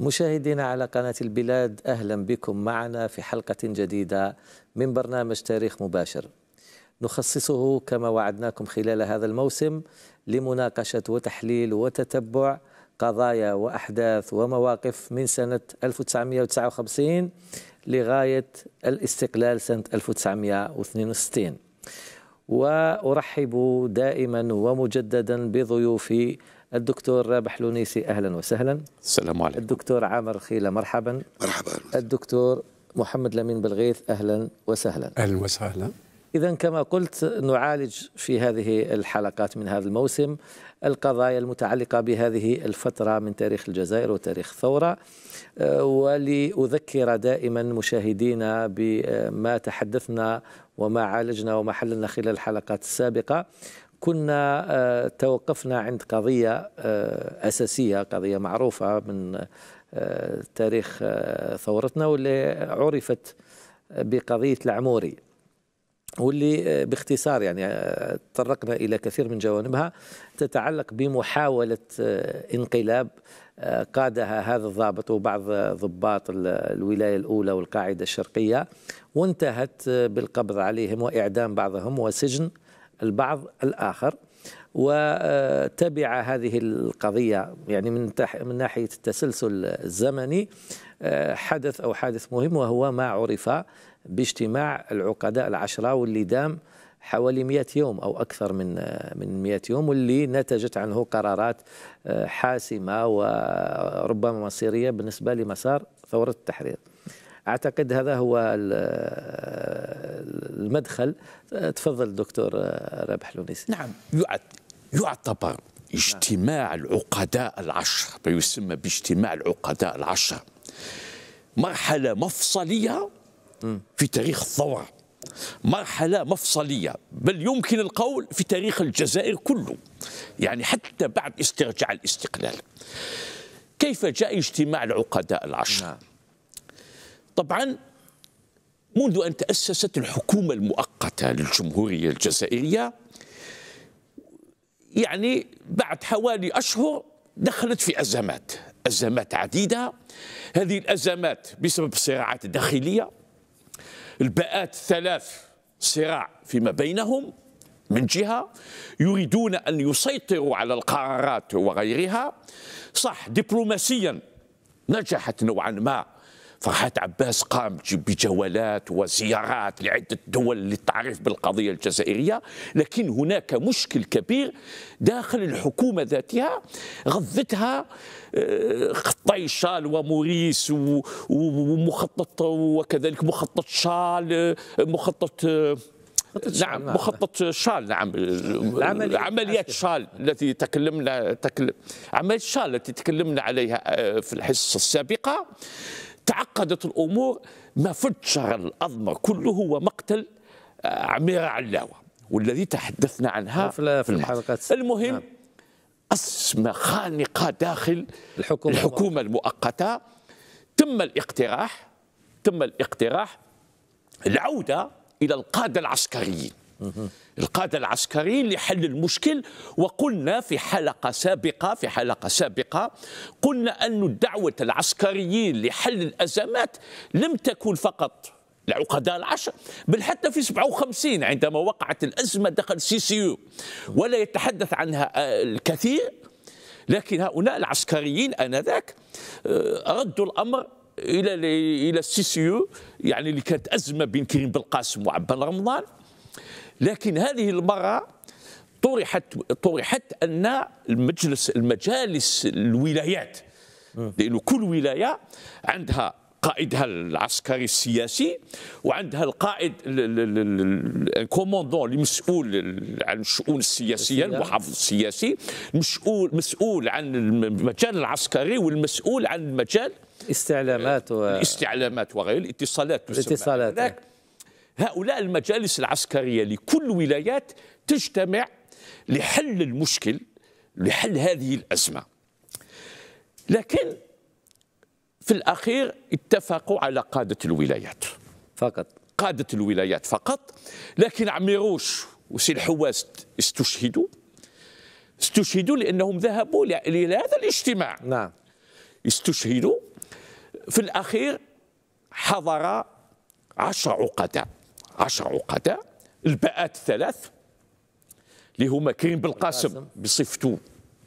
مشاهدينا على قناة البلاد أهلا بكم معنا في حلقة جديدة من برنامج تاريخ مباشر نخصصه كما وعدناكم خلال هذا الموسم لمناقشة وتحليل وتتبع قضايا وأحداث ومواقف من سنة 1959 لغاية الاستقلال سنة 1962 وأرحب دائما ومجددا بضيوفي الدكتور رابح لونيسي أهلا وسهلا السلام عليكم الدكتور عامر خيلة مرحبا مرحبا الدكتور محمد لمين بالغيث أهلا وسهلا أهلا وسهلا إذا كما قلت نعالج في هذه الحلقات من هذا الموسم القضايا المتعلقة بهذه الفترة من تاريخ الجزائر وتاريخ الثورة آه، ولأذكر دائما مشاهدينا بما تحدثنا وما عالجنا وما حللنا خلال الحلقات السابقة كنا آه، توقفنا عند قضية آه، أساسية قضية معروفة من آه، تاريخ ثورتنا واللي عرفت بقضية العموري واللي باختصار يعني تطرقنا إلى كثير من جوانبها تتعلق بمحاولة انقلاب قادها هذا الضابط وبعض ضباط الولاية الأولى والقاعدة الشرقية وانتهت بالقبض عليهم وإعدام بعضهم وسجن البعض الآخر وتبع هذه القضية يعني من, من ناحية التسلسل الزمني آه، حدث أو حادث مهم وهو ما عرف باجتماع العقداء العشرة واللي دام حوالي 100 يوم او اكثر من آه، من 100 يوم واللي نتجت عنه قرارات آه، حاسمه وربما مصيريه بالنسبه لمسار ثوره التحرير. اعتقد هذا هو المدخل تفضل دكتور رابح لونيس نعم يعتبر اجتماع العقداء العشر ما يسمى باجتماع العقداء العشر مرحلة مفصلية في تاريخ الثورة مرحلة مفصلية بل يمكن القول في تاريخ الجزائر كله يعني حتى بعد استرجاع الاستقلال كيف جاء اجتماع العقداء العشر نعم. طبعا منذ أن تأسست الحكومة المؤقتة للجمهورية الجزائرية يعني بعد حوالي أشهر دخلت في أزمات أزمات عديدة هذه الأزمات بسبب الصراعات الداخلية الباءات الثلاث صراع فيما بينهم من جهة يريدون أن يسيطروا على القرارات وغيرها صح دبلوماسيا نجحت نوعا ما فرحات عباس قام بجولات وزيارات لعدة دول للتعريف بالقضية الجزائرية لكن هناك مشكل كبير داخل الحكومة ذاتها غذتها خطي آه، شال وموريس ومخطط وكذلك مخطط شال آه، مخطط آه، نعم،, نعم مخطط شال نعم عمليات شال التي تكلمنا تكلم عمليات شال التي تكلمنا عليها في الحصة السابقة تعقدت الامور ما فجر الازمه كله هو مقتل آه، عميره علاوه والذي تحدثنا عنها في, في الحلقات المهم نعم. أزمة خانقة داخل الحكومة, الحكومة المؤقتة تم الاقتراح تم الاقتراح العودة إلى القادة العسكريين القادة العسكريين لحل المشكل وقلنا في حلقة سابقة في حلقة سابقة قلنا أن دعوة العسكريين لحل الأزمات لم تكن فقط العقداء العشر بل حتى في 57 عندما وقعت الأزمة دخل سي سي يو ولا يتحدث عنها آه، الكثير لكن هؤلاء العسكريين آنذاك آه، ردوا الأمر إلى إلى السيسيو يعني اللي كانت أزمة بين كريم بالقاسم وعبان رمضان لكن هذه المرة طرحت طرحت أن المجلس المجالس الولايات لأنه كل ولاية عندها قائدها العسكري السياسي وعندها القائد الكوموندون المسؤول عن الشؤون السياسيه المحافظ السياسي مسؤول مسؤول عن المجال العسكري والمسؤول عن المجال استعلامات و... الاستعلامات وغيره الاتصالات الاتصالات هؤلاء المجالس العسكرية لكل ولايات تجتمع لحل المشكل لحل هذه الأزمة لكن في الأخير اتفقوا على قادة الولايات فقط قادة الولايات فقط لكن عميروش وسي الحواس استشهدوا استشهدوا لأنهم ذهبوا لهذا الاجتماع نعم استشهدوا في الأخير حضر عشر عقداء عشر عقداء الباءات الثلاث اللي هما كريم بالقاسم بصفته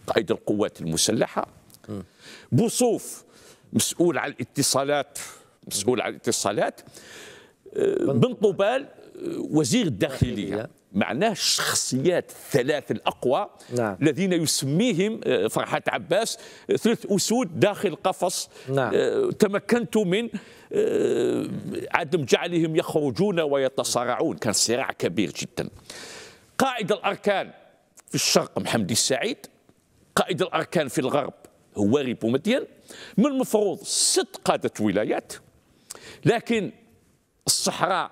قائد القوات المسلحه بوصوف مسؤول على الاتصالات مسؤول على الاتصالات بن طوبال وزير الداخليه معناه الشخصيات الثلاث الأقوى نعم. الذين يسميهم آه، فرحات عباس آه، ثلاث أسود داخل قفص نعم. آه، تمكنت من عدم جعلهم يخرجون ويتصارعون كان صراع كبير جدا قائد الأركان في الشرق محمد السعيد قائد الأركان في الغرب هو بومدين من المفروض ست قادة ولايات لكن الصحراء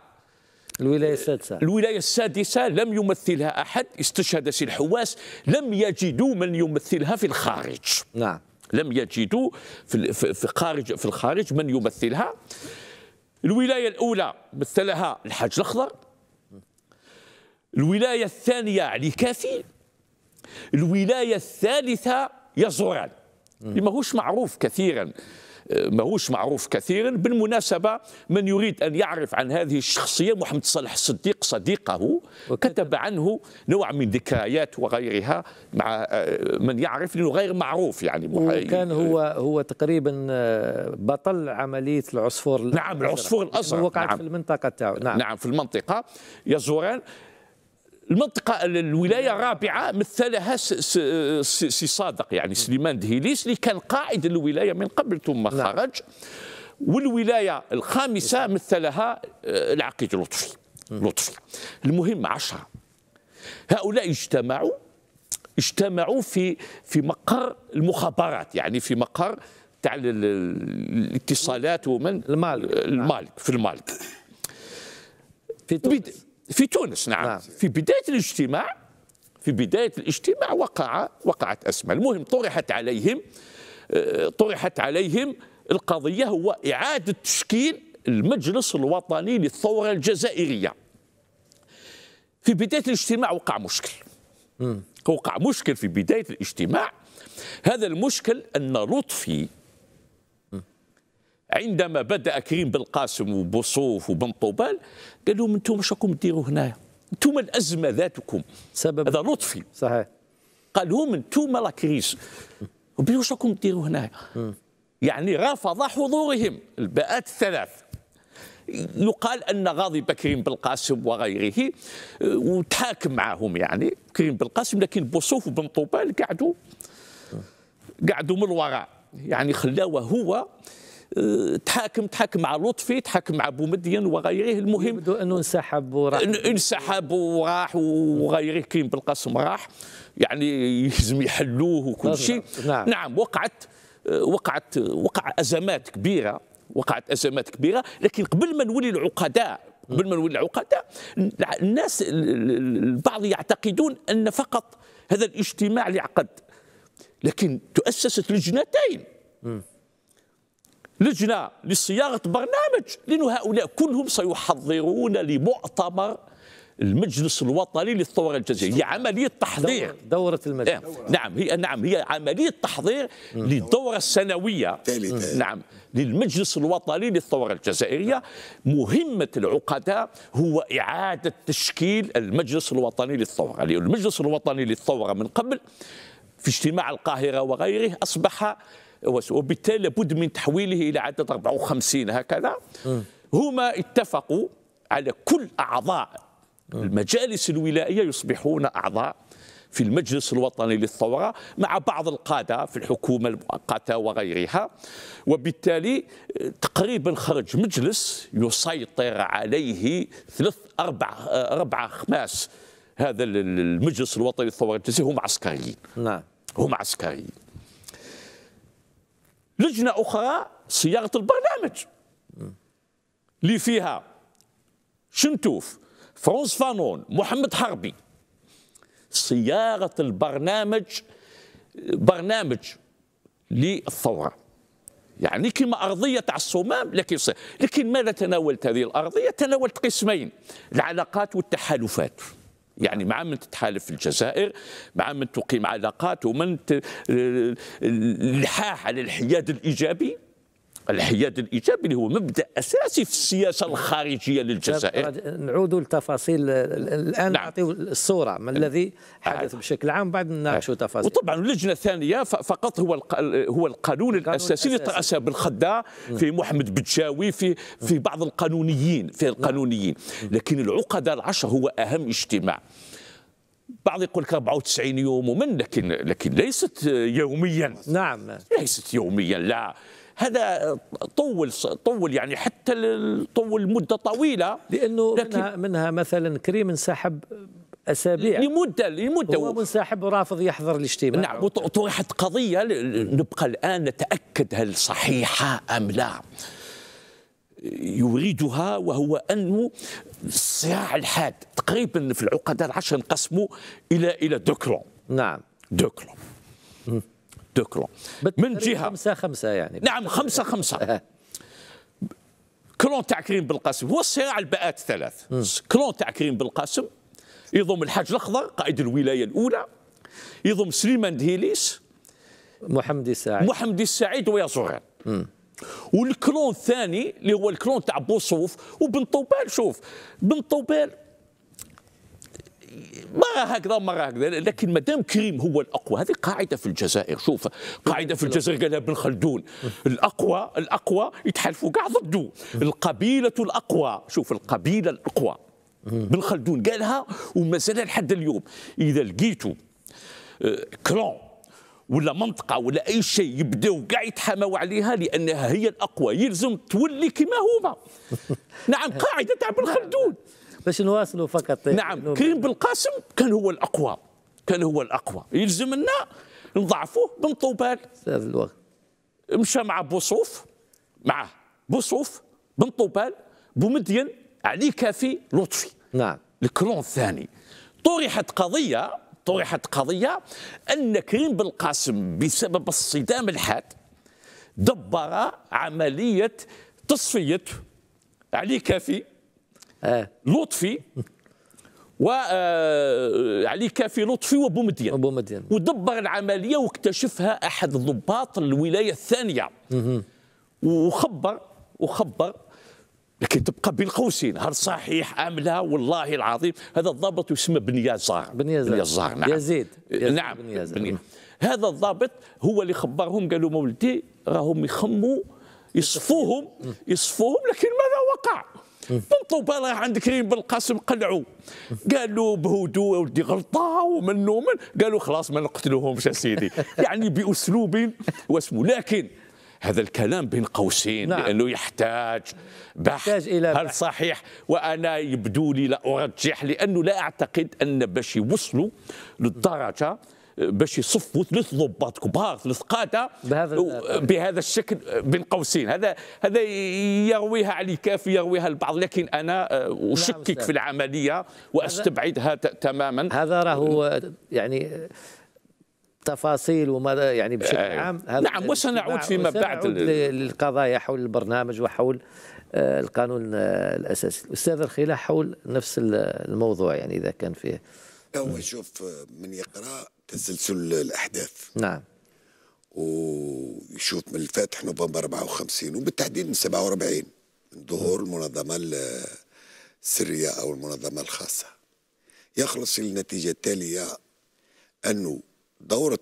الولاية السادسة الولاية السادسة لم يمثلها أحد استشهد سي الحواس لم يجدوا من يمثلها في الخارج نعم لم يجدوا في في خارج في الخارج من يمثلها الولاية الأولى مثلها الحاج الأخضر الولاية الثانية علي كافي الولاية الثالثة يزوران اللي ماهوش معروف كثيرا ماهوش معروف كثيرا بالمناسبة من يريد أن يعرف عن هذه الشخصية محمد صالح الصديق صديقه كتب عنه نوع من ذكريات وغيرها مع آه، من يعرف لأنه غير معروف يعني وكان هو هو تقريبا آه، بطل عملية العصفور نعم العصفور الأزرق وقعت نعم في المنطقة تاعو نعم, نعم في المنطقة يزوران المنطقة الولاية الرابعة مثلها سي صادق يعني سليمان دهيليس اللي كان قائد الولاية من قبل ثم نعم. خرج والولاية الخامسة مثلها آه، العقيد لطفي لطفي المهم عشرة هؤلاء اجتمعوا اجتمعوا في في مقر المخابرات يعني في مقر تاع الاتصالات ومن المالك المالك في المالك في تونس في تونس نعم, نعم. في بداية الاجتماع في بداية الاجتماع وقع وقعت أسماء المهم طرحت عليهم آه، طرحت عليهم القضية هو إعادة تشكيل المجلس الوطني للثورة الجزائرية في بداية الاجتماع وقع مشكل م. وقع مشكل في بداية الاجتماع هذا المشكل أن لطفي عندما بدا كريم بالقاسم وبوصوف وبن طوبال قال لهم انتم واش راكم ديروا هنايا انتم الازمه ذاتكم سبب هذا لطفي صحيح قال لهم انتم لا كريس واش راكم ديروا هنايا يعني رفض حضورهم الباءات الثلاث يقال ان غاضب كريم بالقاسم وغيره وتحاكم معهم يعني كريم بالقاسم لكن بوصوف وبن طوبال قعدوا قعدوا من الوراء يعني خلاوه هو تحاكم تحاكم مع لطفي تحاكم مع بومدين وغيره المهم يبدو انه انسحب وراح انسحب وراح وغيره كريم بالقاسم راح يعني يلزم يحلوه وكل شيء نعم. نعم وقعت وقعت وقع ازمات كبيره وقعت ازمات كبيره لكن قبل ما نولي العقداء قبل ما نولي العقداء الناس البعض يعتقدون ان فقط هذا الاجتماع اللي عقد لكن تؤسست لجنتين لجنة لصياغة برنامج لأن هؤلاء كلهم سيحضرون لمؤتمر المجلس الوطني للثورة الجزائرية هي عملية تحضير دورة المجلس دورة. إيه، نعم هي نعم هي عملية تحضير للدورة السنوية نعم للمجلس الوطني للثورة الجزائرية مهمة العقداء هو إعادة تشكيل المجلس الوطني للثورة المجلس الوطني للثورة من قبل في اجتماع القاهرة وغيره أصبح وبالتالي لابد من تحويله إلى عدد 54 هكذا هما اتفقوا على كل أعضاء المجالس الولائية يصبحون أعضاء في المجلس الوطني للثورة مع بعض القادة في الحكومة المؤقتة وغيرها وبالتالي تقريبا خرج مجلس يسيطر عليه ثلاث أربع أربع خماس هذا المجلس الوطني للثورة الجنسية هم عسكريين نعم هم عسكريين لجنه اخرى صياغه البرنامج اللي فيها شنتوف فرونس فانون محمد حربي صياغه البرنامج برنامج للثوره يعني كما أرضية تاع الصمام لكن لكن ماذا تناولت هذه الأرضية؟ تناولت قسمين العلاقات والتحالفات يعني مع من تتحالف في الجزائر مع من تقيم علاقات ومن الحاح على الحياد الإيجابي الحياد الإيجابي اللي هو مبدأ أساسي في السياسة نعم. الخارجية للجزائر نعود لتفاصيل الآن نعم. نعطيو الصورة ما نعم. الذي آه. حدث بشكل عام بعد نناقشوا آه. تفاصيل وطبعا اللجنة الثانية فقط هو هو القانون الأساسي اللي تراسه بالخداع نعم. في محمد بتجاوي في في بعض القانونيين في القانونيين لكن العقد العشر هو أهم اجتماع بعض يقول لك 94 يوم ومن لكن لكن ليست يوميا نعم ليست يوميا لا هذا طول طول يعني حتى طول مده طويله لانه منها, منها مثلا كريم انسحب اسابيع لمده لمده هو منسحب ورافض يحضر الاجتماع نعم وطرحت قضيه نبقى الان نتاكد هل صحيحه ام لا يريدها وهو انه الصراع الحاد تقريبا في العقداء العشر انقسموا الى الى دوكلون نعم دوكلون دوكلون من جهه خمسة خمسة يعني نعم خمسة خمسة كلون تاع كريم بالقاسم هو الصراع الباءات ثلاث كلون تاع كريم بالقاسم يضم الحاج الاخضر قائد الولايه الاولى يضم سليمان دهيليس محمد السعيد محمد السعيد ويا صغير والكلون الثاني اللي هو الكلون تاع بوصوف وبن طوبال شوف بن طوبال مرة هكذا ما هكذا لكن مدام كريم هو الأقوى هذه قاعدة في الجزائر شوف قاعدة في الجزائر قالها ابن خلدون الأقوى الأقوى يتحالفوا كاع ضده القبيلة الأقوى شوف القبيلة الأقوى ابن خلدون قالها ومازال لحد اليوم إذا لقيتوا آه، كلون ولا منطقه ولا اي شيء يبداو كاع يتحاموا عليها لانها هي الاقوى يلزم تولي كما هما نعم قاعده تاع بن خلدون باش نواصلوا فقط نعم كريم بالقاسم كان هو الاقوى كان هو الاقوى يلزمنا نضعفوه بن طوبال استاذ الوقت مشى مع بوصوف مع بوصوف بن طوبال بومدين علي كافي لطفي نعم الكلون الثاني طرحت قضيه طرحت قضيه ان كريم بالقاسم بسبب الصدام الحاد دبر عمليه تصفيه علي كافي آه. لطفي وعلي كافي لطفي وابو مدين ابو مدين ودبر العمليه واكتشفها احد ضباط الولايه الثانيه وخبر وخبر لكن تبقى بين قوسين هل صحيح ام لا والله العظيم هذا الضابط يسمى بن يزار بن يزار, بن يزار. نعم يزيد, يزيد نعم بن يزار. بن هذا الضابط هو اللي خبرهم قالوا مولدي راهم يخموا يصفوهم يصفوهم لكن ماذا وقع؟ بنطوبه الله عند كريم بن القاسم قلعوا قال له بهدوء ودي غلطه ومن ومن قالوا خلاص ما نقتلوهمش يا سيدي يعني باسلوب واسمه لكن هذا الكلام بين قوسين نعم. لانه يحتاج بحث يحتاج الى هل صحيح وانا يبدو لي لا ارجح لانه لا اعتقد ان باش يوصلوا للدرجه باش يصفوا ثلاث ضباط كبار ثلاث قاده بهذا بهذا الشكل بين قوسين هذا هذا يرويها علي كافي يرويها البعض لكن انا آه، نعم اشكك في العمليه واستبعدها تماما هذا راهو يعني تفاصيل وما يعني بشكل آه، عام هذا نعم وسنعود فيما بعد للقضايا حول البرنامج وحول آه، القانون الاساسي الاستاذ الخلاح حول نفس الموضوع يعني اذا كان فيه هو شوف من يقرا تسلسل الاحداث نعم ويشوف من الفاتح نوفمبر 54 وبالتحديد من 47 من ظهور المنظمه السريه او المنظمه الخاصه يخلص النتيجه التاليه انه دوره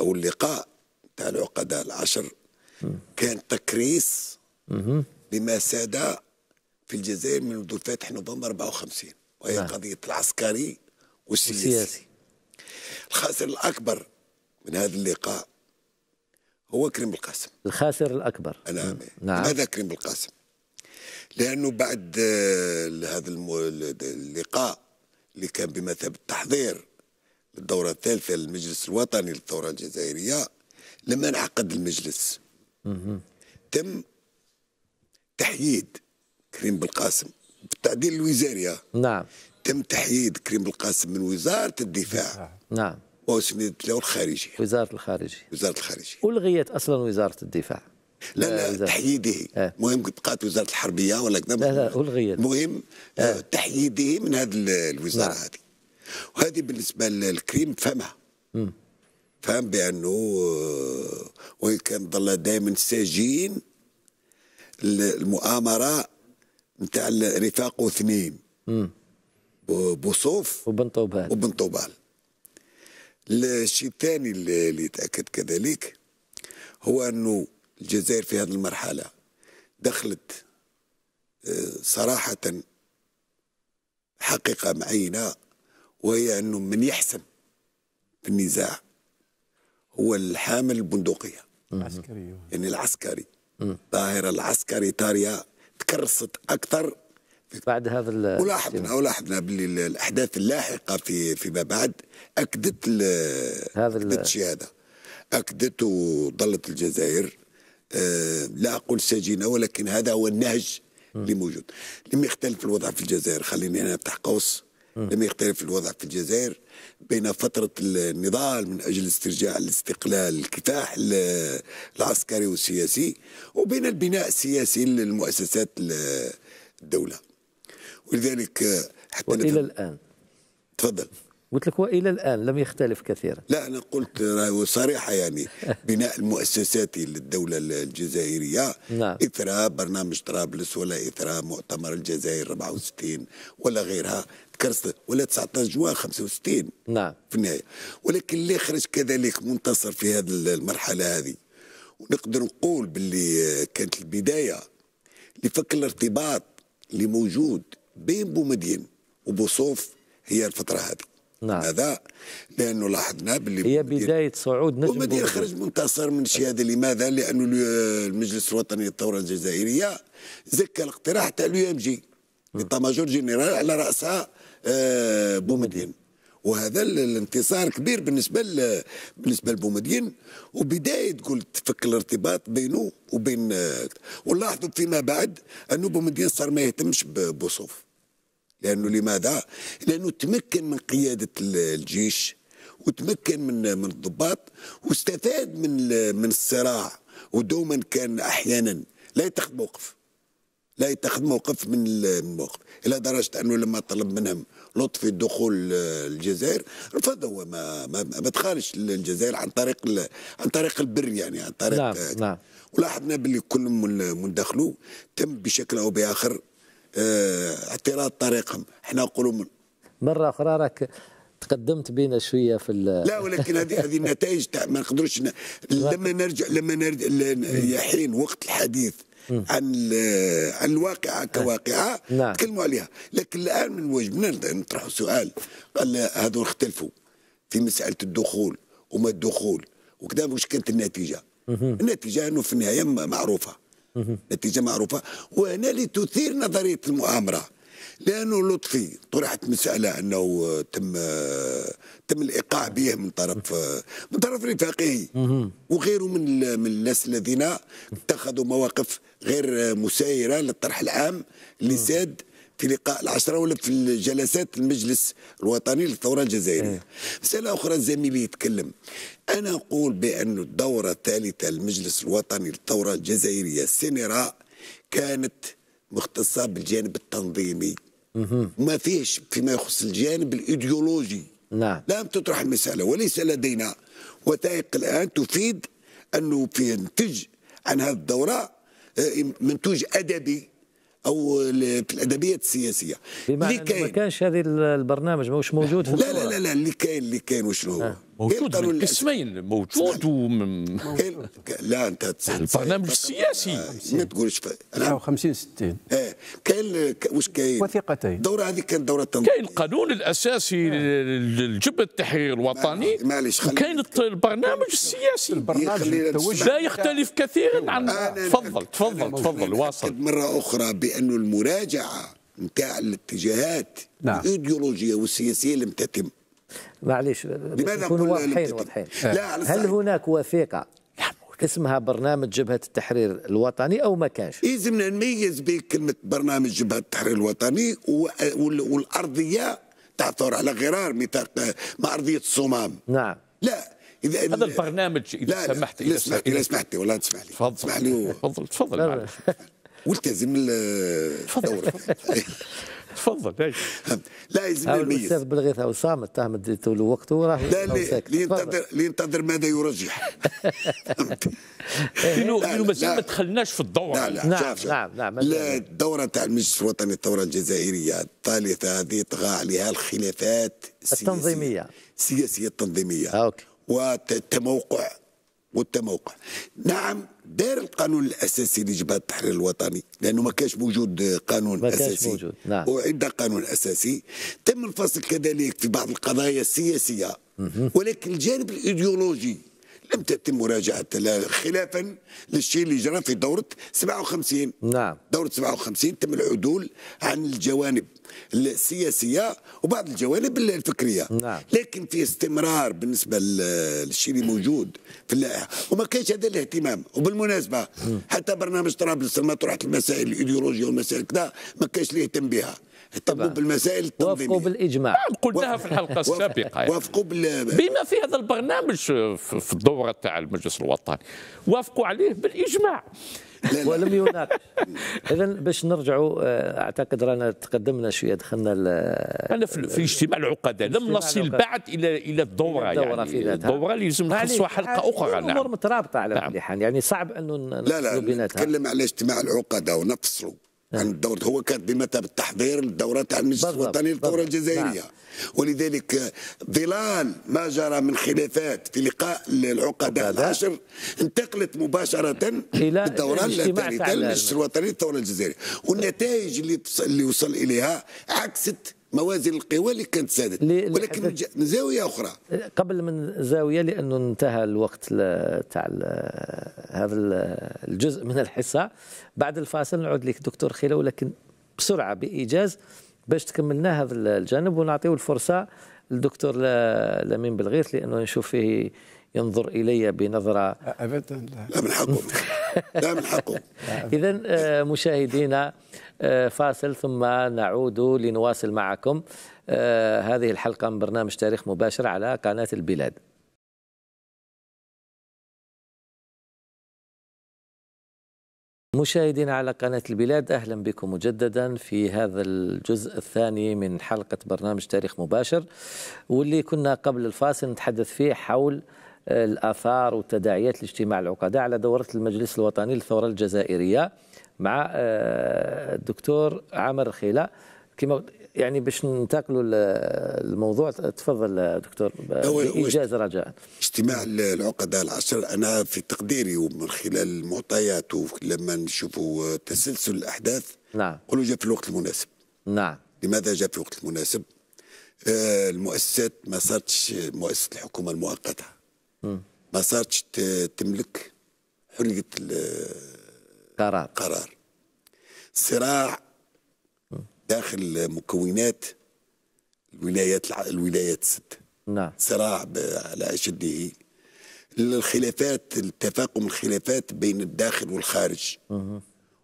او اللقاء تاع العقداء العشر كان تكريس لما ساد في الجزائر منذ الفاتح نوفمبر 54 وهي نعم. قضيه العسكري والسياسي الخاسر الأكبر من هذا اللقاء هو كريم القاسم الخاسر الأكبر نعم نعم هذا كريم القاسم لأنه بعد آه، هذا اللقاء اللي كان بمثابة تحضير للدورة الثالثة للمجلس الوطني للثورة الجزائرية لما انعقد المجلس مم. تم تحييد كريم بالقاسم بالتعديل الوزاري نعم تم تحييد كريم القاسم من وزاره الدفاع آه. نعم وسميت له الخارجيه وزاره الخارجيه وزاره الخارجيه الغيت اصلا وزاره الدفاع لا لا تحييده آه. مهم بقات وزاره الحربيه ولا كذا لا لا الغيت المهم آه. آه. تحييده من هذه الوزاره نعم. هذه وهذه بالنسبه للكريم فهمها فهم بانه آه، وكان كان ظل دائما سجين المؤامره نتاع رفاقه اثنين وبوصوف وبن طوبال وبن طوبال الشيء الثاني اللي يتاكد كذلك هو انه الجزائر في هذه المرحله دخلت آه، صراحه حقيقه معينه وهي انه من يحسم في النزاع هو الحامل البندقيه العسكري يعني العسكري الظاهره العسكري طاريه تكرست اكثر بعد هذا ولاحظنا ولاحظنا باللي الاحداث اللاحقه في فيما بعد اكدت هذا الشيء هذا اكدت وظلت الجزائر آه، لا اقول سجينه ولكن هذا هو النهج اللي موجود لم يختلف الوضع في الجزائر خليني انا افتح قوس لم يختلف الوضع في الجزائر بين فترة النضال من أجل استرجاع الاستقلال الكفاح العسكري والسياسي وبين البناء السياسي للمؤسسات الدولة ولذلك آه، حتى والى الان تفضل قلت لك والى الان لم يختلف كثيرا لا انا قلت آه، صريحه يعني بناء المؤسسات للدوله الجزائريه نعم. اثر برنامج طرابلس ولا اثر مؤتمر الجزائر 64 ولا غيرها كرست ولا 19 جوان 65 نعم في النهايه ولكن اللي خرج كذلك منتصر في هذه المرحله هذه ونقدر نقول باللي آه، كانت البدايه لفك الارتباط اللي موجود بين بومدين وبوصوف هي الفتره هذه نعم هذا لانه لاحظنا باللي هي بدايه صعود نجم بومدين خرج منتصر من شيء هذا لماذا؟ لانه المجلس الوطني للثوره الجزائريه زكى الاقتراح تاع اليو ام جي الطماجور جنرال على راسها آه، بومدين وهذا الانتصار كبير بالنسبه بالنسبه لبومدين وبدايه قلت فك الارتباط بينه وبين آه، ولاحظوا فيما بعد انه بومدين صار ما يهتمش ببوصوف لانه لماذا؟ لانه تمكن من قياده الجيش وتمكن من من الضباط واستفاد من من الصراع ودوما كان احيانا لا يتخذ موقف لا يتخذ موقف من الموقف الى درجه انه لما طلب منهم لطفي دخول الجزائر رفض هو ما ما, ما دخلش الجزائر عن طريق عن طريق البر يعني عن طريق نعم نعم ولاحظنا باللي كل من دخلوا تم بشكل او باخر آه، اعتراض طريقهم احنا نقولوا من مره اخرى راك تقدمت بينا شويه في لا ولكن هذه هذه النتائج تاع ما نقدروش ن... لما نرجع لما نرجع يحين وقت الحديث عن عن الواقعة أه. كواقعة نتكلموا تكلموا عليها لكن الآن من واجبنا نطرح سؤال قال هذو اختلفوا في مسألة الدخول وما الدخول وكذا واش كانت النتيجة النتيجة أنه في النهاية معروفة نتيجه معروفه وهنا لتثير نظريه المؤامره لانه لطفي طرحت مساله انه تم تم الايقاع به من طرف من طرف رفاقه وغيره من من الناس الذين اتخذوا مواقف غير مسايره للطرح العام اللي زاد في لقاء العشرة ولا في الجلسات المجلس الوطني للثورة الجزائرية إيه. مسألة أخرى زميلي يتكلم أنا أقول بأن الدورة الثالثة المجلس الوطني للثورة الجزائرية السينراء كانت مختصة بالجانب التنظيمي ما فيهش فيما يخص الجانب الإيديولوجي نعم لم تطرح المسألة وليس لدينا وثائق الآن تفيد أنه في ينتج عن هذه الدورة آه، منتوج أدبي او الادبيات السياسيه بمعنى اللي كان ما كانش هذه البرنامج ماهوش موجود في لا لا لا, لا اللي كاين اللي كاين وشنو هو آه. موجود من قسمين موجود ومن لا انت البرنامج السياسي ما تقولش 50 60 ايه كاين واش كاين وثيقتين الدوره هذه كانت دوره تنظيميه كاين القانون الاساسي آه. للجبهه التحرير الوطني معليش وكاين البرنامج السياسي البرنامج لا يختلف كثيرا عن تفضل تفضل تفضل واصل مره اخرى بانه المراجعه نتاع الاتجاهات نعم. الايديولوجيه والسياسيه لم تتم معليش لماذا نكونوا واضحين واضحين آه. هل هناك وثيقه اسمها برنامج جبهة التحرير الوطني أو ما كانش يلزمنا نميز بين كلمة برنامج جبهة التحرير الوطني والأرضية تعثر على غرار ميثاق مع أرضية الصمام نعم لا إذا هذا البرنامج إذا لا سمحت إذا سمحت إذا سمحت والله تسمح لي تفضل تسمح لي تفضل تفضل والتزم الدورة تفضل لا يا ميز الاستاذ بلغيث او اتهم تهمد له وقته وراح لا لينتظر لينتظر ماذا يرجح مازال ما دخلناش في الدوره لا لا نعم نعم نعم لا الدوره تاع المجلس الوطني الثوره الجزائريه الثالثه هذه طغى عليها الخلافات التنظيميه السياسيه التنظيميه آه، اوكي والتموقع والتموقع نعم دار القانون الاساسي لجبهه التحرير الوطني لانه ما كانش موجود قانون ما كانش اساسي موجود نعم قانون اساسي تم الفصل كذلك في بعض القضايا السياسيه ولكن الجانب الايديولوجي لم تتم مراجعة خلافا للشيء اللي جرى في دورة 57 نعم دورة 57 تم العدول عن الجوانب السياسية وبعض الجوانب الفكرية نعم. لكن في استمرار بالنسبة للشيء اللي موجود في اللائحة وما كانش هذا الاهتمام وبالمناسبة حتى برنامج طرابلس لما طرحت المسائل الإيديولوجية والمسائل كذا ما كانش اللي يهتم بها يطبقوا بالمسائل التنظيميه وافقوا بالاجماع نعم، قلناها في الحلقه السابقه يعني. وافقوا بال بما في هذا البرنامج في الدوره تاع المجلس الوطني وافقوا عليه بالاجماع ولم يناقش اذا باش نرجعوا آه، اعتقد رانا تقدمنا شويه دخلنا انا في اجتماع العقداء لم نصل بعد الى الى الدوره يعني الدوره اللي لازم نخصصها حلقه آه، اخرى نعم الامور مترابطه على نعم. كل حال يعني صعب انه لا لا نتكلم على اجتماع العقداء ونفصلوا نعم. عن الدورة هو بمثابة التحضير للدورة تاع المجلس الوطني للكرة الجزائرية نعم. ولذلك آه، ظلال ما جرى من خلافات في لقاء العقداء العشر انتقلت مباشرة إلى الدورة الثالثة الوطني للكرة الجزائرية والنتائج اللي اللي وصل إليها عكست موازين القوى اللي كانت سادت ولكن من حدث... زاويه اخرى أه، قبل من زاويه لانه انتهى الوقت تاع هذا الجزء من الحصه بعد الفاصل نعود لك دكتور خيله ولكن بسرعه بايجاز باش تكملنا هذا الجانب ونعطيه الفرصه للدكتور لمين بالغيث لانه نشوف فيه ينظر الي بنظره ابدا لا من حقه لا من حقه اذا أه، مشاهدينا آه، فاصل ثم نعود لنواصل معكم آه، هذه الحلقة من برنامج تاريخ مباشر على قناة البلاد مشاهدينا على قناة البلاد أهلا بكم مجددا في هذا الجزء الثاني من حلقة برنامج تاريخ مباشر واللي كنا قبل الفاصل نتحدث فيه حول آه، الآثار والتداعيات لاجتماع العقداء على دورة المجلس الوطني للثورة الجزائرية مع آه، الدكتور عامر الخيله كما يعني باش ننتقلوا الموضوع تفضل دكتور بايجاز رجاء اجتماع العقداء العشر انا في تقديري ومن خلال المعطيات ولما نشوفوا تسلسل الاحداث نعم قلوا جاء في الوقت المناسب نعم لماذا جاء في الوقت المناسب؟ آه، المؤسسات ما صارتش مؤسسه الحكومه المؤقته ما صارتش تملك حريه قرار قرار صراع داخل مكونات الولايات الولايات الست نعم صراع على اشده الخلافات التفاقم الخلافات بين الداخل والخارج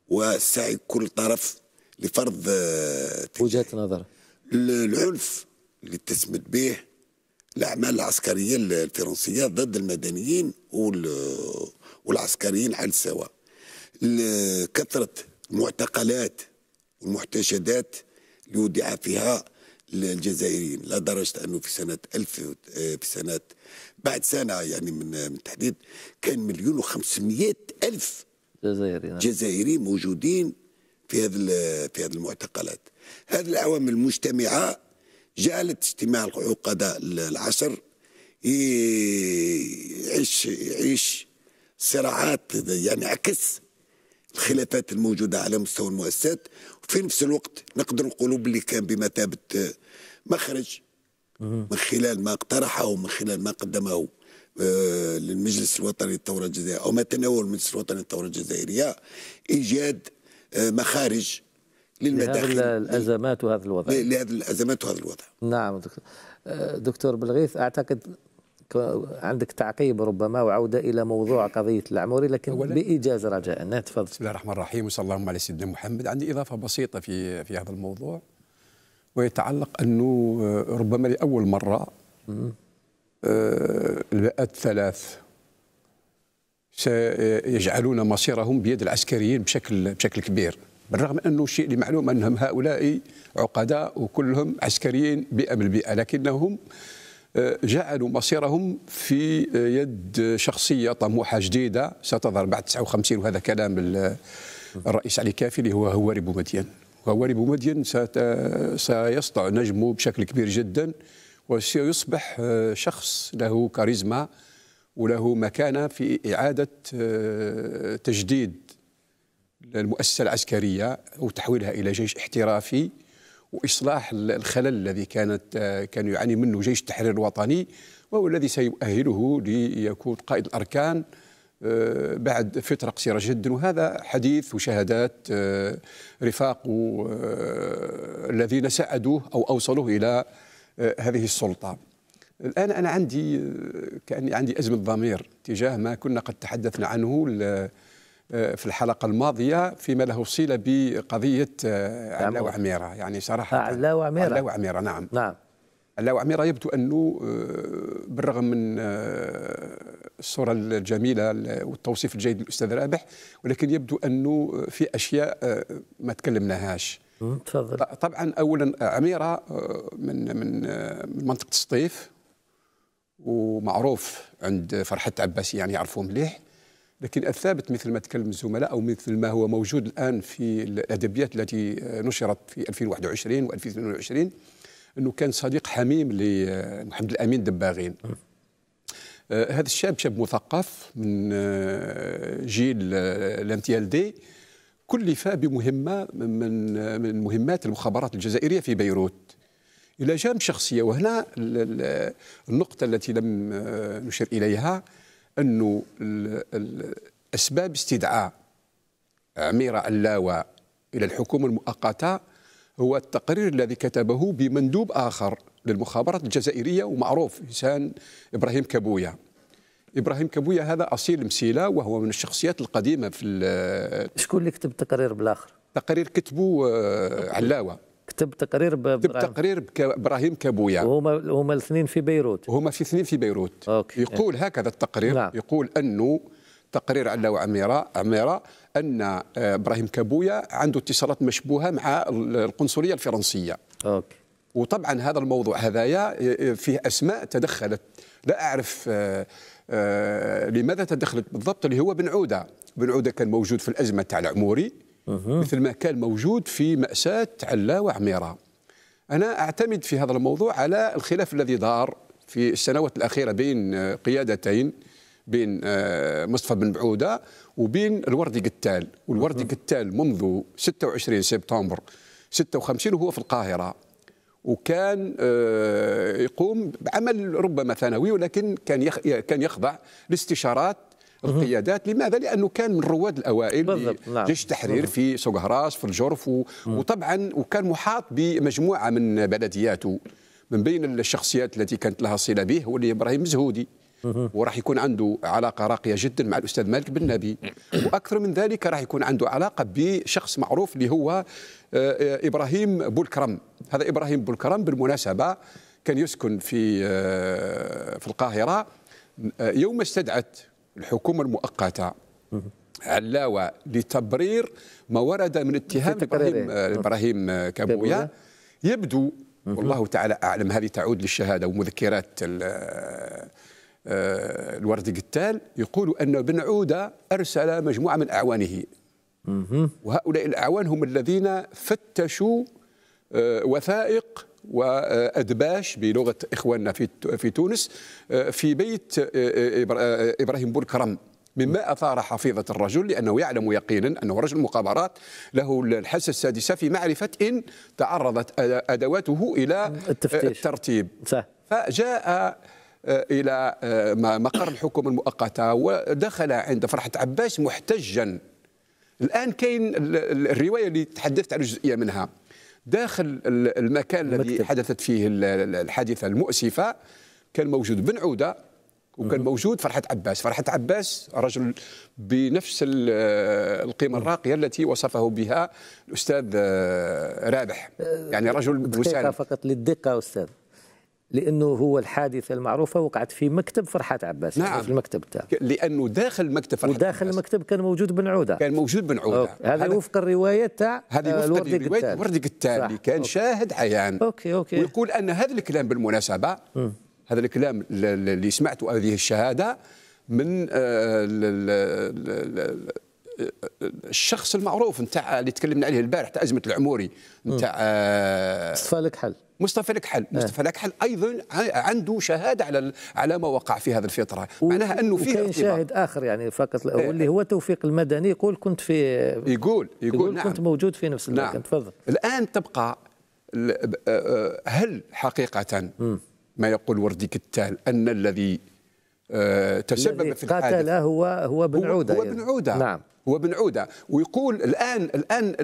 وسعي كل طرف لفرض آه، وجهه نظر العنف اللي تسمد به الاعمال العسكريه الفرنسيه ضد المدنيين والعسكريين على السواء كثرة المعتقلات والمحتشدات اللي ودع فيها الجزائريين لدرجة أنه في سنة ألف آه، في سنة بعد سنة يعني من آه، من تحديد كان مليون وخمسمائة ألف جزائري نعم. جزائري موجودين في هذا في هذه المعتقلات هذه العوامل المجتمعة جعلت اجتماع العقداء العشر يعيش يعيش صراعات يعني عكس الخلافات الموجوده على مستوى المؤسسات وفي نفس الوقت نقدر نقولوا باللي كان بمثابه آه، مخرج من خلال ما اقترحه من خلال ما قدمه آه، للمجلس الوطني للثوره الجزائريه او ما تناول المجلس الوطني للثوره الجزائريه ايجاد آه، مخارج للمداخل لهذه الازمات وهذا الوضع لهذه الازمات وهذا الوضع نعم دكتور بلغيث اعتقد عندك تعقيب ربما وعوده الى موضوع قضيه العموري لكن أولا بايجاز رجاء نعم، تفضل بسم الله الرحمن الرحيم وصلى اللهم على سيدنا محمد عندي اضافه بسيطه في في هذا الموضوع ويتعلق انه آه، ربما لاول مره آه، الباءات الثلاث سيجعلون مصيرهم بيد العسكريين بشكل بشكل كبير بالرغم انه شيء لمعلوم انهم هؤلاء عقداء وكلهم عسكريين بيئه بالبيئه لكنهم جعلوا مصيرهم في يد شخصيه طموحه جديده ستظهر بعد 59 وهذا كلام الرئيس علي كافي اللي هو هواري بومدين هواري بومدين سيسطع نجمه بشكل كبير جدا وسيصبح شخص له كاريزما وله مكانه في اعاده تجديد المؤسسه العسكريه وتحويلها الى جيش احترافي واصلاح الخلل الذي كانت آه، كان يعاني منه جيش التحرير الوطني وهو الذي سيؤهله ليكون قائد الاركان آه، بعد فتره قصيره جدا وهذا حديث وشهادات آه، رفاق الذين ساعدوه او اوصلوه الى هذه السلطه. الان انا عندي كاني عندي ازمه ضمير تجاه ما كنا قد تحدثنا عنه في الحلقة الماضية فيما له صلة بقضية آه، علا نعم. وعميرة يعني صراحة علا آه، وعميرة علا وعميرة نعم نعم علا وعميرة يبدو أنه آه، بالرغم من الصورة الجميلة والتوصيف الجيد للأستاذ رابح ولكن يبدو أنه في أشياء ما تكلمناهاش تفضل طبعا أولا عميرة من من من منطقة السطيف ومعروف عند فرحة عباسي يعني يعرفوه مليح لكن الثابت مثل ما تكلم الزملاء او مثل ما هو موجود الان في الادبيات التي نشرت في 2021 و2022 انه كان صديق حميم لمحمد الامين دباغين نعم. آه هذا الشاب شاب مثقف من آه جيل آه، الام تي ال دي كلف بمهمه من آه، من مهمات المخابرات الجزائريه في بيروت الى جانب شخصيه وهنا النقطه التي لم آه، نشر اليها انه اسباب استدعاء عميره اللاوى الى الحكومه المؤقته هو التقرير الذي كتبه بمندوب اخر للمخابرات الجزائريه ومعروف انسان ابراهيم كابويا ابراهيم كابويا هذا اصيل مسيله وهو من الشخصيات القديمه في شكون اللي كتب التقرير بالاخر؟ تقرير كتبه آه، علاوه كتب تقرير كتب تقرير ابراهيم كابويا وهما هما الاثنين في بيروت هما في اثنين في بيروت أوكي. يقول هكذا التقرير نعم. يقول انه تقرير علا وعميره عميره ان آه، ابراهيم كابويا عنده اتصالات مشبوهه مع القنصليه الفرنسيه اوكي وطبعا هذا الموضوع هذايا فيه اسماء تدخلت لا اعرف آه، آه، لماذا تدخلت بالضبط اللي هو بن عوده بن عوده كان موجود في الازمه تاع العموري مثل ما كان موجود في مأساة علا وعميرة أنا أعتمد في هذا الموضوع على الخلاف الذي دار في السنوات الأخيرة بين آه، قيادتين بين آه، مصطفى بن بعودة وبين الوردي قتال والوردي قتال منذ 26 سبتمبر 56 وهو في القاهرة وكان آه، يقوم بعمل ربما ثانوي ولكن كان كان يخضع لاستشارات القيادات لماذا لانه كان من الرواد الاوائل نعم. جيش التحرير في سوق في الجرف و... وطبعا وكان محاط بمجموعه من بلدياته من بين الشخصيات التي كانت لها صله به هو اللي ابراهيم زهودي وراح يكون عنده علاقه راقيه جدا مع الاستاذ مالك بن نبي واكثر من ذلك راح يكون عنده علاقه بشخص معروف اللي هو آه، آه، ابراهيم بولكرم هذا ابراهيم بولكرم بالمناسبه كان يسكن في آه، في القاهره يوم استدعت الحكومة المؤقتة علاوة لتبرير ما ورد من اتهام إبراهيم, آه، نعم. إبراهيم آه، كابويا يبدو والله تعالى أعلم هذه تعود للشهادة ومذكرات آه، الورد قتال يقول أن بن عودة أرسل مجموعة من أعوانه وهؤلاء الأعوان هم الذين فتشوا وثائق وأدباش بلغة إخواننا في في تونس آه، في بيت آه، آه، إبراهيم بولكرم مما أثار حفيظة الرجل لأنه يعلم يقينا أنه رجل مخابرات له الحاسة السادسة في معرفة إن تعرضت أدواته إلى التفتيش. الترتيب صح. فجاء إلى مقر الحكومة المؤقتة ودخل عند فرحة عباس محتجا الآن كاين الرواية اللي تحدثت عن جزئية منها داخل المكان المكتب. الذي حدثت فيه الحادثه المؤسفه كان موجود بن عوده وكان موجود فرحة عباس فرحة عباس رجل بنفس القيمة الراقية التي وصفه بها الأستاذ آه، رابح يعني رجل دقيقة فقط للدقة أستاذ لانه هو الحادثه المعروفه وقعت في مكتب فرحات عباس يعني نعم في المكتب تاع لانه داخل مكتب فرحات وداخل عباس. المكتب كان موجود بن عوده كان موجود بن عوده هذا وفق الروايه تاع هذه آه، وفق الروايه الوردي كان أوكي. شاهد عيان اوكي اوكي ويقول ان هذا الكلام بالمناسبه م. هذا الكلام اللي سمعته هذه الشهاده من آه، الشخص المعروف نتاع اللي تكلمنا عليه البارح تاع ازمه العموري نتاع مصطفى الكحل مصطفى الكحل إيه. مصطفى الكحل ايضا عنده شهاده على على ما وقع في هذه الفتره معناها انه في كاين شاهد اخر يعني فقط إيه. واللي هو توفيق المدني يقول كنت في يقول يقول, يقول نعم كنت موجود في نفس المكان نعم تفضل الان تبقى هل حقيقه ما يقول وردي كتال ان الذي آه، تسبب في الحادث هو هو بن عوده هو بن عوده نعم وبن عوده ويقول الان الان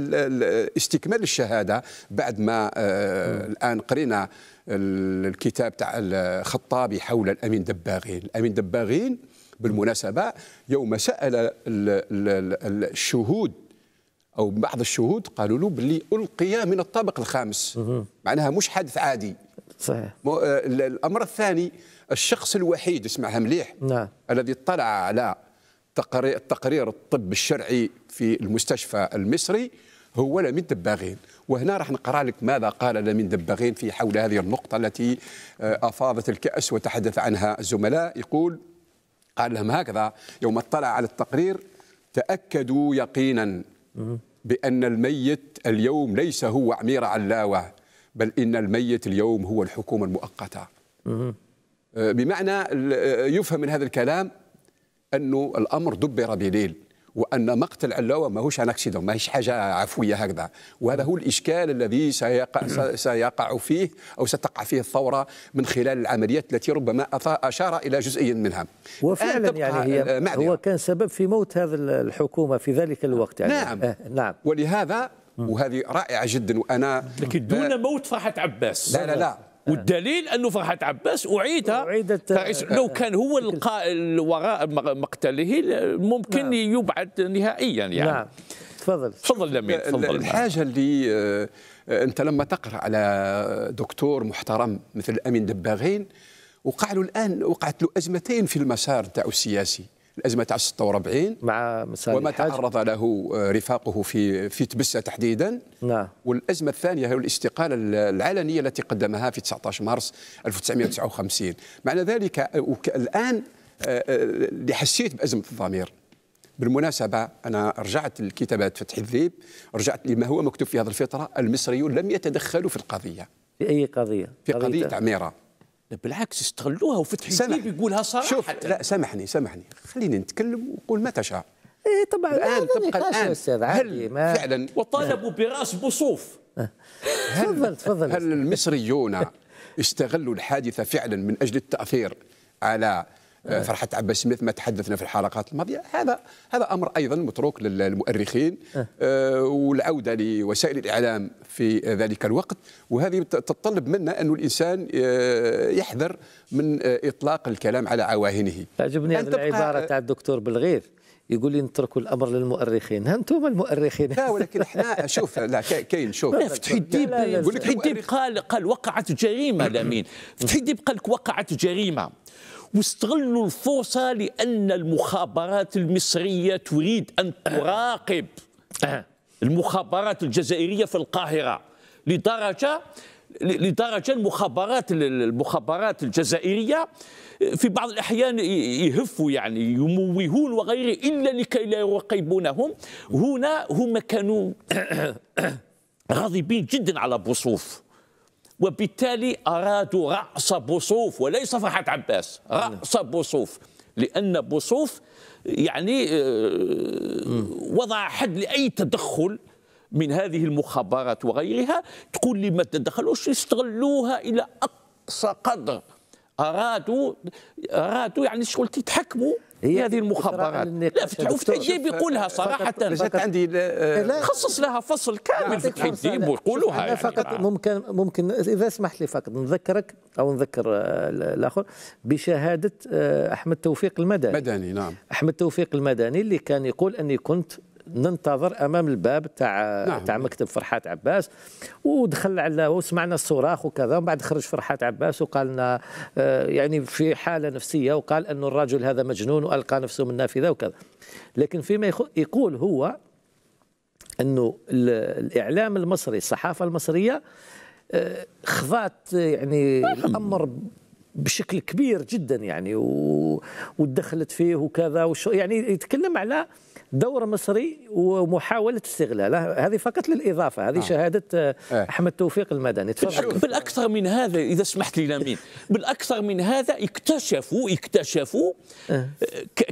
استكمال الشهاده بعد ما آه، الان قرينا الكتاب تاع الخطابي حول الامين دباغين الامين دباغين بالمناسبه يوم سال الشهود او بعض الشهود قالوا له باللي القي من الطابق الخامس معناها مش حادث عادي صحيح آه، الامر الثاني الشخص الوحيد اسمعها مليح نعم. الذي اطلع على تقرير الطب الشرعي في المستشفى المصري هو لمين دباغين وهنا راح نقرا لك ماذا قال لمين دباغين في حول هذه النقطه التي آه، افاضت الكاس وتحدث عنها الزملاء يقول قال لهم هكذا يوم اطلع على التقرير تاكدوا يقينا بان الميت اليوم ليس هو عمير علاوه بل ان الميت اليوم هو الحكومه المؤقته آه، بمعنى آه، يفهم من هذا الكلام انه الامر دبر بليل وان مقتل علاوه ماهوش ان اكسيدون ماهيش حاجه عفويه هكذا وهذا هو الاشكال الذي سيقع سيقع فيه او ستقع فيه الثوره من خلال العمليات التي ربما اشار الى جزء منها وفعلا يعني هي هو كان سبب في موت هذا الحكومه في ذلك الوقت يعني نعم آه نعم ولهذا وهذه رائعه جدا وانا لكن دون آه، موت فرحه عباس لا لا لا والدليل انه فرحه عباس اعيدها أعيدت لو كان هو القائل وراء مقتله ممكن نعم. يبعد نهائيا يعني نعم تفضل تفضل لمين تفضل الحاجه اللي آه، انت لما تقرا على دكتور محترم مثل امين دباغين وقع له الان وقعت له ازمتين في المسار تاعو السياسي الازمه تاع 46 مع مسالي وما الحاج. تعرض له آه، رفاقه في في تبسه تحديدا نعم والازمه الثانيه هي الاستقاله العلنيه التي قدمها في 19 مارس 1959 معنى ذلك آه، الان آه، اللي حسيت بازمه الضمير بالمناسبة أنا رجعت لكتابات فتح الذيب رجعت لما هو مكتوب في هذه الفترة المصريون لم يتدخلوا في القضية في أي قضية؟ في قضية, قضية عميرة بالعكس استغلوها وفتح الباب يقولها صراحه شوف لا سامحني سامحني خليني نتكلم وقول ما تشاء إيه طبعا الان تبقى الان استاذ هل ما فعلا وطالبوا براس بصوف آه. تفضل تفضل هل المصريون استغلوا الحادثه فعلا من اجل التاثير على آه، فرحة عباس سميث ما تحدثنا في الحلقات الماضية هذا هذا أمر أيضا متروك للمؤرخين آه. آه، والعودة لوسائل الإعلام في ذلك الوقت وهذه تتطلب منا أن الإنسان يحذر من إطلاق الكلام على عواهنه تعجبني العبارة تاع الدكتور بالغيث يقول لي نتركوا الامر للمؤرخين انتم المؤرخين لا ولكن احنا شوف لا كاين شوف فتحي الديب يقول لك فتحي الديب قال قال وقعت جريمه لامين فتحي الديب قال لك وقعت جريمه واستغلوا الفرصة لأن المخابرات المصرية تريد أن تراقب المخابرات الجزائرية في القاهرة لدرجة لدرجة المخابرات المخابرات الجزائرية في بعض الأحيان يهفوا يعني يموهون وغيره إلا لكي لا يراقبونهم هنا هم كانوا غاضبين جدا على بوصوف وبالتالي أرادوا رأس بوصوف وليس فرحة عباس رأس بصوف لأن بوصوف يعني آه، وضع حد لأي تدخل من هذه المخابرات وغيرها تقول لي ما تدخلوش يستغلوها إلى أقصى قدر ارادوا ارادوا يعني شغل تتحكموا هي هذه المخابرات لا فتحوا فتحي الديب يقولها صراحه فقط عندي آه، خصص لها فصل كامل نعم، في الديب ويقولوها يعني فقط يعني ممكن ممكن اذا سمحت لي فقط نذكرك او نذكر آه، الاخر بشهاده آه، احمد توفيق المدني مدني نعم احمد توفيق المدني اللي كان يقول اني كنت ننتظر امام الباب تاع نعم. تاع مكتب فرحات عباس ودخل على وسمعنا الصراخ وكذا ومن بعد خرج فرحات عباس وقال لنا آه، يعني في حاله نفسيه وقال انه الرجل هذا مجنون والقى نفسه من النافذه وكذا لكن فيما يقول هو انه الاعلام المصري الصحافه المصريه آه، خضعت يعني الامر بشكل كبير جدا يعني ودخلت فيه وكذا وشو يعني يتكلم على دور مصري ومحاوله استغلاله هذه فقط للاضافه هذه آه. شهاده آه. احمد توفيق المدني تفضل بالاكثر من هذا اذا سمحت لي لامين بالاكثر من هذا اكتشفوا اكتشفوا آه.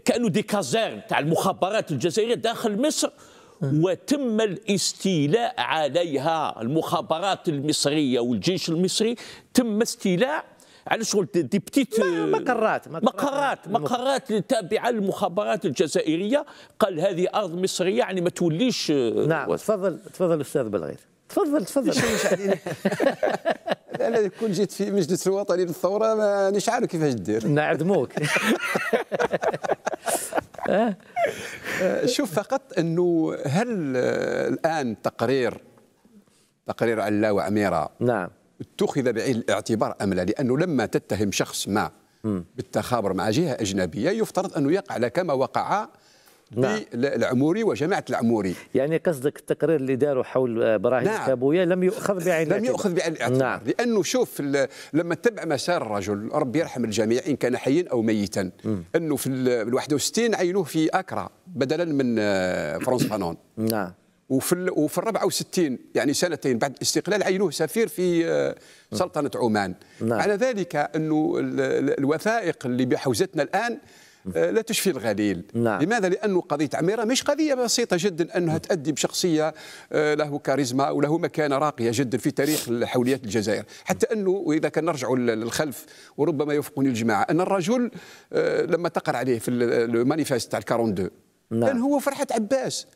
كانوا دي كازير تاع المخابرات الجزائريه داخل مصر إيه. وتم الاستيلاء عليها المخابرات المصريه والجيش المصري تم استيلاء على شغل دي بتيت مقرات مقرات مقرات تابعه للمخابرات الجزائريه قال هذه ارض مصريه يعني ما توليش آه، نعم تفضل تفضل استاذ بلغير تفضل تفضل انا كون جيت في مجلس الوطني للثوره مانيش عارف كيفاش دير نعدموك آه. شوف فقط انه هل آه، الان تقرير تقرير علا وعميره نعم اتخذ بعين الاعتبار أم لا لأنه لما تتهم شخص ما بالتخابر مع جهة أجنبية يفترض أنه يقع على كما وقع نعم. العموري وجماعه العموري يعني قصدك التقرير اللي داروا حول ابراهيم نعم. كابويا لم يؤخذ بعين لم يؤخذ بعين الاعتبار نعم. لانه شوف لما تتبع مسار الرجل ربي يرحم الجميع ان كان حيا او ميتا انه في ال 61 عينوه في اكرا بدلا من آه، فرانس فانون نعم وفي وفي ال 64 يعني سنتين بعد الاستقلال عينوه سفير في آه، سلطنه عمان نعم. على ذلك انه الوثائق اللي بحوزتنا الان آه، لا تشفي الغليل نعم. لماذا لانه قضيه عميره مش قضيه بسيطه جدا انها تؤدي بشخصيه آه، له كاريزما او له مكانه راقيه جدا في تاريخ حوليات الجزائر حتى انه واذا كان نرجع للخلف وربما يوفقني الجماعه ان الرجل لما تقر عليه في المانيفست تاع 42 نعم. كان هو فرحه عباس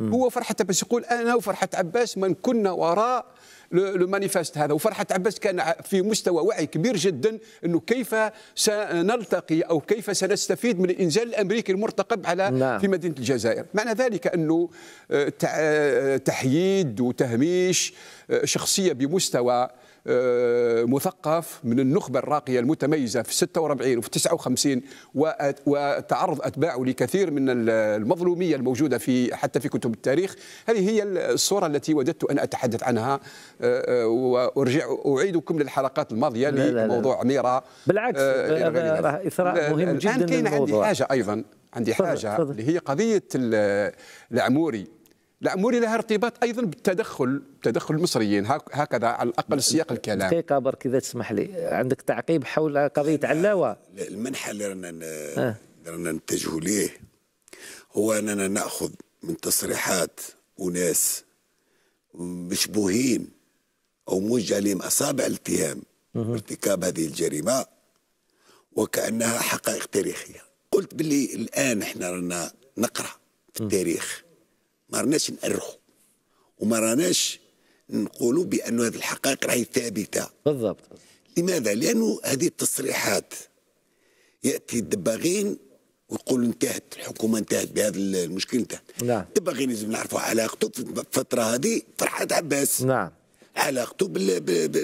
هو فرحة عباس يقول أنا وفرحة عباس من كنا وراء لو مانيفست هذا وفرحة عباس كان في مستوى وعي كبير جدا أنه كيف سنلتقي أو كيف سنستفيد من الإنزال الأمريكي المرتقب على نعم. في مدينة الجزائر معنى ذلك أنه آه، آه، تحييد وتهميش آه، شخصية بمستوى آه، مثقف من النخبه الراقيه المتميزه في 46 وفي 59 وتعرض اتباعه لكثير من المظلوميه الموجوده في حتى في كتب التاريخ هذه هي الصوره التي وددت ان اتحدث عنها آه، آه، وارجع اعيدكم للحلقات الماضيه لا لا لموضوع ميرا بالعكس راه اثراء مهم جدا الان كاين عندي حاجه ايضا عندي حاجه اللي هي قضيه العموري لا موري لها ارتباط ايضا بالتدخل تدخل المصريين هكذا على الاقل سياق الكلام دقيقه برك اذا تسمح لي عندك تعقيب حول قضيه علاوه المنحى اللي رانا آه. رانا نتجهوا ليه هو اننا ناخذ من تصريحات وناس مشبوهين او موجه عليهم اصابع الاتهام ارتكاب هذه الجريمه وكانها حقائق تاريخيه قلت باللي الان احنا رانا نقرا في التاريخ ما رناش نأرخوا وما راناش نقولوا بأن هذه الحقائق راهي ثابتة بالضبط لماذا؟ لأنه هذه التصريحات يأتي الدباغين ويقول انتهت الحكومه انتهت بهذا المشكل انتهت نعم الدباغين لازم نعرفوا علاقته في الفتره هذه فرحات عباس نعم علاقته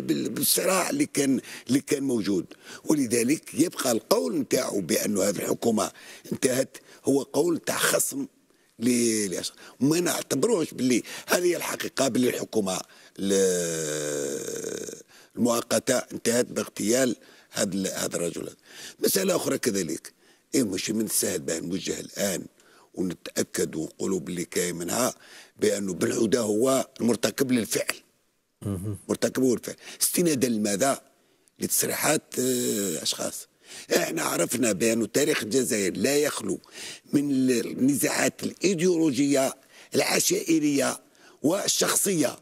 بالصراع اللي كان اللي كان موجود ولذلك يبقى القول نتاعو بانه هذه الحكومه انتهت هو قول تاع خصم للاسف ما نعتبروش باللي هذه هي الحقيقه باللي الحكومه المؤقته انتهت باغتيال هذا هذا الرجل مساله اخرى كذلك ايه مش من السهل باه نوجه الان ونتاكد ونقولوا باللي كاين منها بانه بن عوده هو المرتكب للفعل مرتكب هو الفعل استنادا لماذا؟ لتصريحات آه، اشخاص احنا عرفنا بأن تاريخ الجزائر لا يخلو من النزاعات الإيديولوجية العشائرية والشخصية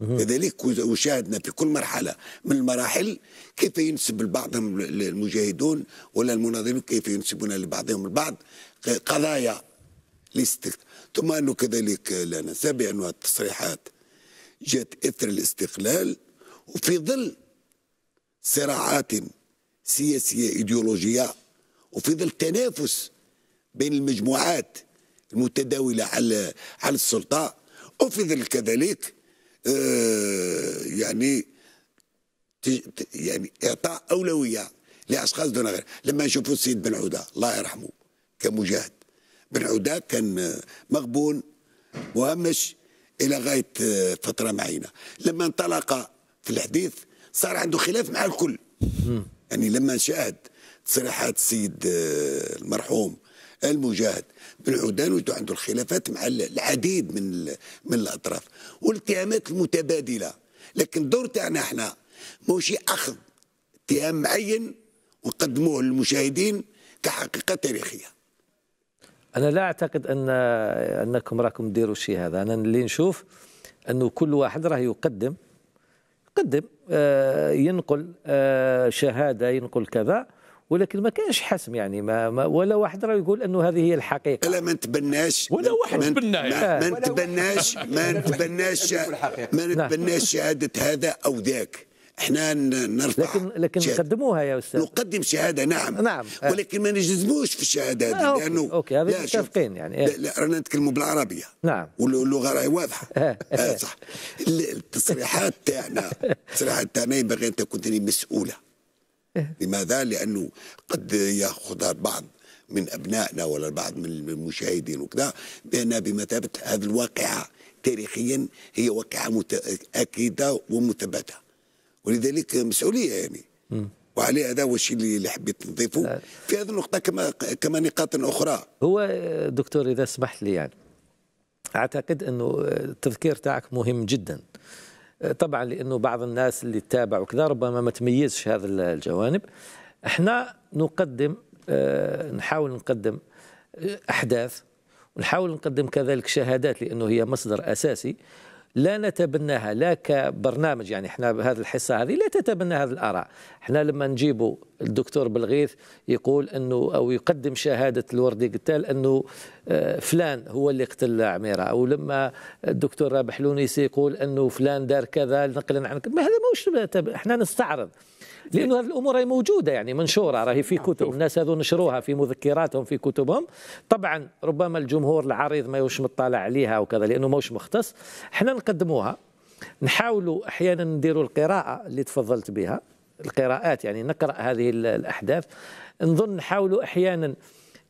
كذلك وشاهدنا في كل مرحلة من المراحل كيف ينسب لبعضهم المجاهدون ولا المناضلون كيف ينسبون لبعضهم البعض قضايا ليست ثم أنه كذلك لا ننسى بأن التصريحات جاءت إثر الاستقلال وفي ظل صراعات سياسيه ايديولوجيه وفي ظل التنافس بين المجموعات المتداوله على على السلطه وفي ظل كذلك آه، يعني يعني اعطاء اولويه لاشخاص دون غير لما نشوفوا السيد بن عوده الله يرحمه كمجاهد بن عوده كان مغبون وهمش الى غايه آه، فتره معينه لما انطلق في الحديث صار عنده خلاف مع الكل يعني لما شاهد تصريحات السيد آه، المرحوم المجاهد بالعدان ويتو عنده الخلافات مع العديد من من الاطراف والاتهامات المتبادله لكن الدور تاعنا احنا ماشي اخذ اتهام معين ونقدموه للمشاهدين كحقيقه تاريخيه انا لا اعتقد ان انكم راكم ديروا شيء هذا انا اللي نشوف انه كل واحد راه يقدم قدم آه، ينقل آه، شهاده ينقل كذا ولكن ما كانش حسم يعني ما, ما ولا واحد راه يقول انه هذه هي الحقيقه لا ما نتبناش ولا واحد ما يعني. نتبناش ما نتبناش ما نتبناش شهاده هذا او ذاك احنا نرفع لكن لكن شهادة. قدموها يا استاذ نقدم شهاده نعم نعم ولكن ما نجزموش في الشهاده هذه لانه اوكي هذا متفقين يعني لا, لا رانا نتكلموا بالعربيه نعم واللغه راهي واضحه أه،, أه،, آه صح التصريحات تاعنا التصريحات تاعنا ينبغي ان تكون مسؤوله أه. لماذا؟ لانه قد ياخذها البعض من ابنائنا ولا البعض من المشاهدين وكذا بان بمثابه هذه الواقعه تاريخيا هي واقعه متاكده ومثبته ولذلك مسؤوليه يعني م. وعليه هذا هو الشيء اللي حبيت نضيفه في هذه النقطه كما كما نقاط اخرى هو دكتور اذا سمحت لي يعني اعتقد انه التذكير تاعك مهم جدا طبعا لانه بعض الناس اللي تتابع وكذا ربما ما تميزش هذا الجوانب احنا نقدم آه، نحاول نقدم آه، احداث ونحاول نقدم كذلك شهادات لانه هي مصدر اساسي لا نتبناها لا كبرنامج يعني احنا بهذه الحصه هذه لا تتبنى هذه الاراء احنا لما نجيبوا الدكتور بلغيث يقول انه او يقدم شهاده الوردي قتال انه آه، فلان هو اللي قتل عميره او لما الدكتور رابح لونيسي يقول انه فلان دار كذا نقلا عنك ما هذا ماهوش احنا نستعرض لانه هذه الامور هي موجوده يعني منشوره راهي في نعم، كتب الناس هذو نشروها في مذكراتهم في كتبهم طبعا ربما الجمهور العريض ما يوش مطلع عليها وكذا لانه ماهوش مختص احنا نقدموها نحاولوا احيانا نديروا القراءه اللي تفضلت بها القراءات يعني نقرا هذه الاحداث نظن نحاولوا احيانا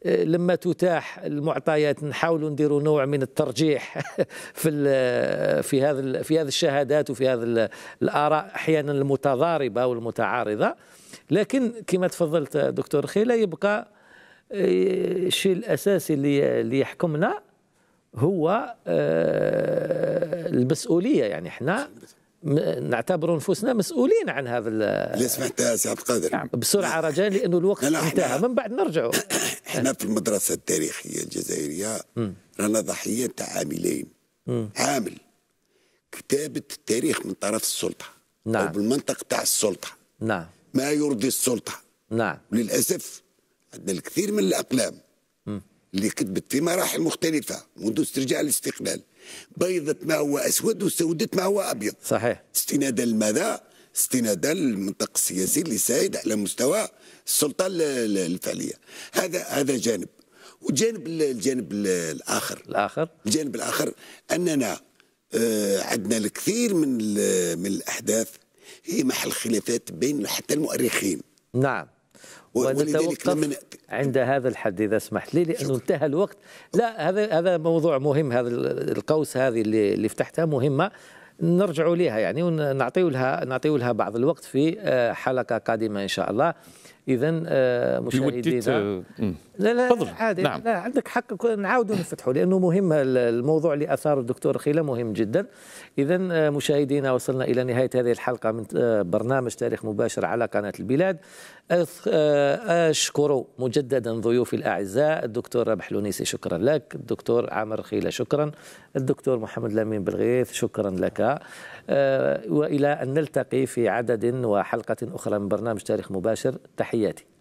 لما تتاح المعطيات نحاولوا نديروا نوع من الترجيح في في هذا في هذه الشهادات وفي هذا الاراء احيانا المتضاربه والمتعارضه لكن كما تفضلت دكتور خيله يبقى آه، الشيء الاساسي اللي يحكمنا هو آه، المسؤوليه يعني احنا نعتبر انفسنا مسؤولين عن هذا اللي سمعت سي عبد القادر نعم بسرعه رجاء لانه الوقت لا لا انتهى من بعد نرجعوا احنا في المدرسه التاريخيه الجزائريه رانا ضحيه تاع عاملين عامل كتابه التاريخ من طرف السلطه نعم او بالمنطق تاع السلطه نعم ما يرضي السلطه نعم للاسف عندنا الكثير من الاقلام اللي كتبت في مراحل مختلفه منذ استرجاع الاستقلال بيضت ما هو اسود وسودت ما هو ابيض صحيح استنادا لماذا؟ استنادا للمنطق السياسي اللي سائد على مستوى السلطه الفعليه هذا هذا جانب والجانب الجانب الاخر الاخر الجانب الاخر اننا آه، عندنا الكثير من من الاحداث هي محل خلافات بين حتى المؤرخين نعم ونتوقف عند هذا الحد اذا سمحت لي لانه انتهى الوقت لا هذا هذا موضوع مهم هذا القوس هذه اللي, اللي فتحتها مهمه نرجع يعني، لها يعني ونعطيو لها نعطيو لها بعض الوقت في آه، حلقه قادمه ان شاء الله اذا آه، مشاهدينا آه، لا لا فضل. عادي نعم. لا عندك حق نعاودوا نفتحوا لانه مهم الموضوع اللي اثاره الدكتور خيله مهم جدا اذا آه، مشاهدينا وصلنا الى نهايه هذه الحلقه من برنامج تاريخ مباشر على قناه البلاد اشكر مجددا ضيوفي الاعزاء الدكتور رابح لونيسي شكرا لك الدكتور عامر خيله شكرا الدكتور محمد لامين بالغيث شكرا لك آه، والى ان نلتقي في عدد وحلقه اخرى من برنامج تاريخ مباشر تحياتي